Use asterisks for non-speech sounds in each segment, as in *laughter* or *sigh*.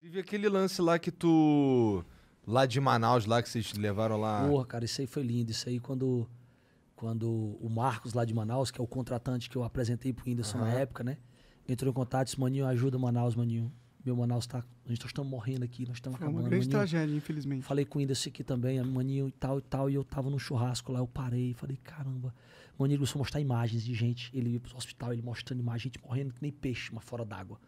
Teve aquele lance lá que tu. Lá de Manaus, lá que vocês levaram lá. Porra, cara, isso aí foi lindo. Isso aí quando. Quando o Marcos lá de Manaus, que é o contratante que eu apresentei pro Whindersson uhum. na época, né? Entrou em contato e disse, Maninho, ajuda Manaus, Maninho. Meu Manaus tá. Nós estamos morrendo aqui, nós estamos acabando. Foi uma grande maninho. tragédia, infelizmente. Falei com o Whindersson aqui também, ah, Maninho e tal e tal. E eu tava no churrasco lá, eu parei, falei, caramba. Maninho começou a mostrar imagens de gente. Ele ia pro hospital, ele mostrando imagens, gente morrendo que nem peixe, mas fora d'água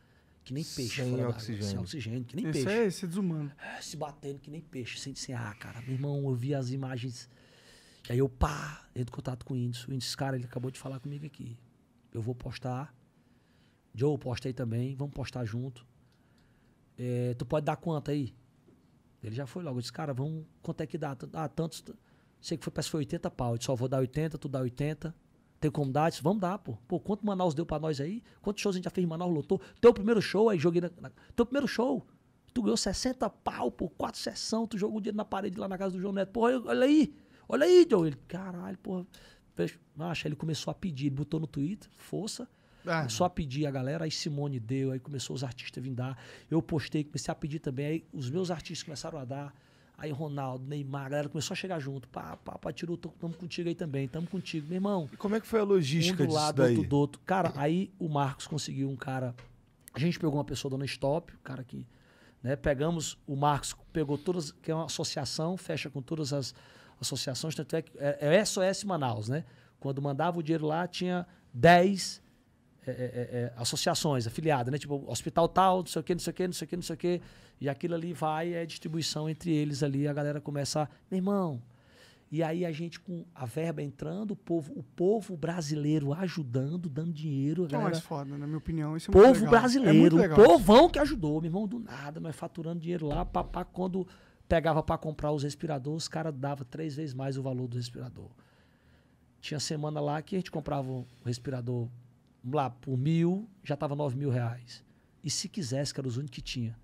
que nem peixe. Sem oxigênio. Sem oxigênio, que nem peixe. É, é desumano. Se batendo que nem peixe, sem se ah, cara. Meu irmão, eu vi as imagens. E aí eu, pá, entro em contato com o índice. O índice, cara, ele acabou de falar comigo aqui. Eu vou postar. Joe, postei também. Vamos postar junto. É, tu pode dar quanto aí? Ele já foi logo. Eu disse, cara, vamos. Quanto é que dá? Ah, tantos. Sei que foi, parece que foi 80 pau. Eu disse, só vou dar 80, tu dá 80. Tem comunidades, vamos dar, pô. Pô, quanto Manaus deu pra nós aí? Quantos shows a gente já fez em Manaus, lotou? Teu primeiro show, aí joguei na, na Teu primeiro show, tu ganhou 60 pau, pô, quatro sessão, tu jogou o dinheiro na parede lá na casa do João Neto. Pô, olha aí, olha aí, Joe. Ele, caralho, pô. Acha, ele começou a pedir, ele botou no Twitter, força. Ah. Só pedir a galera, aí Simone deu, aí começou os artistas a vir dar. Eu postei, comecei a pedir também, aí os meus artistas começaram a dar. Aí Ronaldo, Neymar, a galera começou a chegar junto. Pá, pá, pá, tirou, tamo contigo aí também, tamo contigo, meu irmão. E como é que foi a logística um do lado, daí? outro do outro. Cara, aí o Marcos conseguiu um cara. A gente pegou uma pessoa dona Stop, o cara que. Né, pegamos, o Marcos pegou todas, que é uma associação, fecha com todas as associações, tanto é que é, é SOS Manaus, né? Quando mandava o dinheiro lá, tinha 10 é é, é, é, associações afiliadas, né? Tipo, hospital tal, não sei o que, não sei o que, não sei o que, não sei o que. E aquilo ali vai, é distribuição entre eles ali, a galera começa, meu irmão. E aí a gente com a verba entrando, o povo, o povo brasileiro ajudando, dando dinheiro. Galera, não, mas foda, na minha opinião, isso é Povo legal. É brasileiro, é o povão que ajudou, meu irmão, do nada, nós faturando dinheiro lá, papá, quando pegava para comprar os respiradores, os caras davam três vezes mais o valor do respirador. Tinha semana lá que a gente comprava um respirador Vamos lá, por mil, já estava nove mil reais. E se quisesse, que era os únicos que tinha.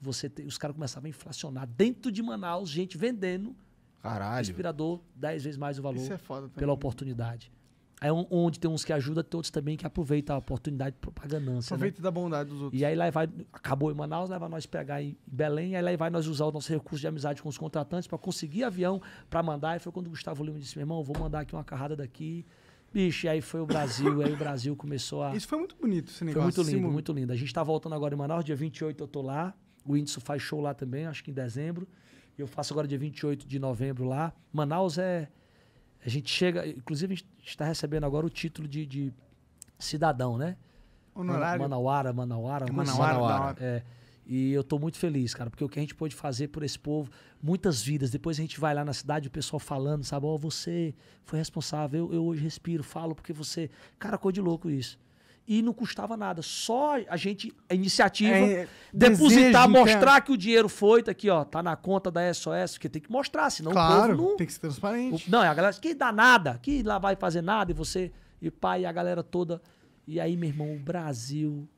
Você te, os caras começavam a inflacionar. Dentro de Manaus, gente vendendo. Caralho. Respirador, dez vezes mais o valor. Isso é foda Pela oportunidade. Aí onde tem uns que ajudam, tem outros também que aproveitam a oportunidade para ganância. Né? Aproveita né? da bondade dos outros. E aí lá vai, acabou em Manaus, lá vai nós pegar em Belém, aí lá vai nós usar o nosso recurso de amizade com os contratantes para conseguir avião para mandar. E foi quando o Gustavo Lima disse: meu irmão, vou mandar aqui uma carrada daqui Bicho, e aí foi o Brasil, aí o Brasil começou a. Isso foi muito bonito, esse negócio. Foi muito lindo, muito lindo. A gente está voltando agora em Manaus, dia 28 eu tô lá. O Índice faz show lá também, acho que em dezembro. Eu faço agora dia 28 de novembro lá. Manaus é. A gente chega. Inclusive, a gente está recebendo agora o título de, de cidadão, né? Honorário. Manauara, Manauara. É Manauara, Manauara. É. E eu tô muito feliz, cara, porque o que a gente pôde fazer por esse povo, muitas vidas. Depois a gente vai lá na cidade, o pessoal falando, sabe? Ó, oh, você foi responsável, eu, eu hoje respiro, falo porque você. Cara, cor de louco isso e não custava nada. Só a gente, a iniciativa, é, depositar, desejo, mostrar cara. que o dinheiro foi, tá aqui, ó, tá na conta da SOS, porque tem que mostrar, senão claro, o povo não. Tem que ser transparente. O, não, é a galera que dá nada, que lá vai fazer nada, e você, e pai, a galera toda. E aí, meu irmão, o Brasil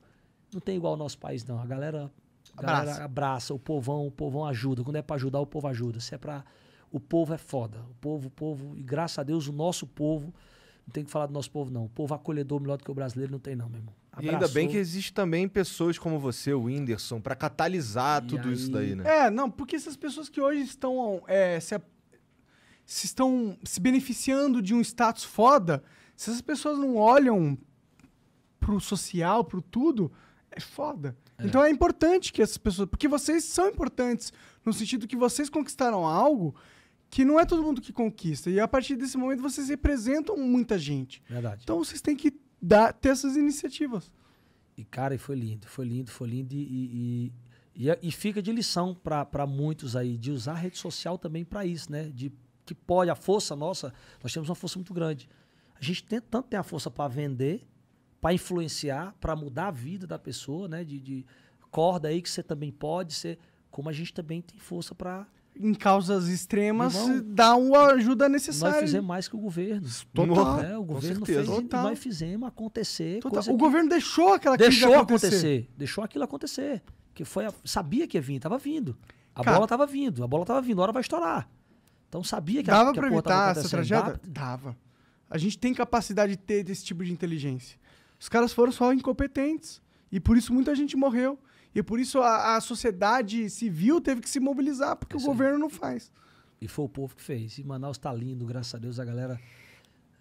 não tem igual o nosso país, não. A galera abraça. abraça, o povão, o povão ajuda. Quando é para ajudar, o povo ajuda. Se é para o povo é foda. O povo, o povo, e graças a Deus o nosso povo, não tem que falar do nosso povo não. O povo acolhedor melhor do que o brasileiro não tem não, meu irmão. Abraçou. E ainda bem que existe também pessoas como você, o Whindersson, para catalisar e tudo aí... isso daí, né? É, não, porque essas pessoas que hoje estão é, se, se estão se beneficiando de um status foda, se essas pessoas não olham pro social, pro tudo, é foda. É. Então é importante que essas pessoas. Porque vocês são importantes, no sentido que vocês conquistaram algo que não é todo mundo que conquista. E a partir desse momento vocês representam muita gente. Verdade. Então vocês têm que dar, ter essas iniciativas. E, cara, foi lindo, foi lindo, foi lindo. E, e, e, e é, fica de lição para muitos aí, de usar a rede social também para isso, né? De que pode, a força nossa, nós temos uma força muito grande. A gente tem, tanto tem a força para vender para influenciar, para mudar a vida da pessoa, né? De, de corda aí que você também pode ser, como a gente também tem força para em causas extremas dar dá uma ajuda necessária. Nós fizemos mais que o governo. Total. Né? O governo fez, Total. nós fizemos acontecer. Total. o que... governo deixou aquela deixou crise acontecer. acontecer. Deixou aquilo acontecer. Que foi a... sabia que ia vir, estava vindo. A Cara, bola estava vindo, a bola estava vindo, a hora vai estourar. Então sabia que dava para evitar essa tragédia? Dava. dava. A gente tem capacidade de ter esse tipo de inteligência. Os caras foram só incompetentes. E por isso muita gente morreu. E por isso a, a sociedade civil teve que se mobilizar, porque é o governo não faz. E foi o povo que fez. E Manaus está lindo, graças a Deus, a galera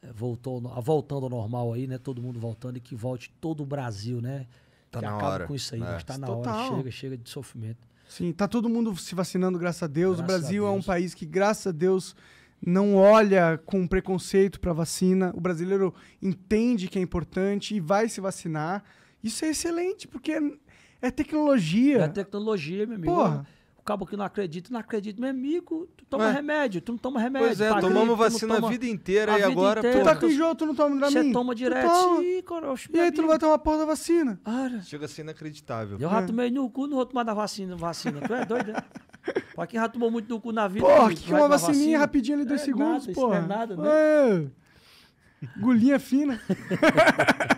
eh, voltou, voltando ao normal aí, né? Todo mundo voltando e que volte todo o Brasil, né? Tá que na hora. com isso aí, né? É. tá na Total. hora, chega, chega de sofrimento. Sim, tá todo mundo se vacinando, graças a Deus. Graças o Brasil Deus. é um país que, graças a Deus, não olha com preconceito para vacina, o brasileiro entende que é importante e vai se vacinar. Isso é excelente, porque é, tecnologia. É tecnologia, meu amigo. Porra. O cabo que não acredita, não acredita, meu amigo, tu toma é. remédio, tu não toma remédio. Pois é, tá tomamos vacina toma a vida inteira a e vida agora... Inteira. Tu tá com enjoo, tu não toma Dramin. Você toma direto. Toma. e aí tu não vai tomar porra da vacina. Cara. Chega a ser inacreditável. Eu é. já tomei no cu, não vou tomar da vacina. vacina. Tu é doido, né? *laughs* Paquinho já tomou muito no cu na vida. Porra, que, que uma vacininha vacina. rapidinho ali, dois é segundos, nada, porra. Isso não é nada, né? É. Gulinha fina. *laughs*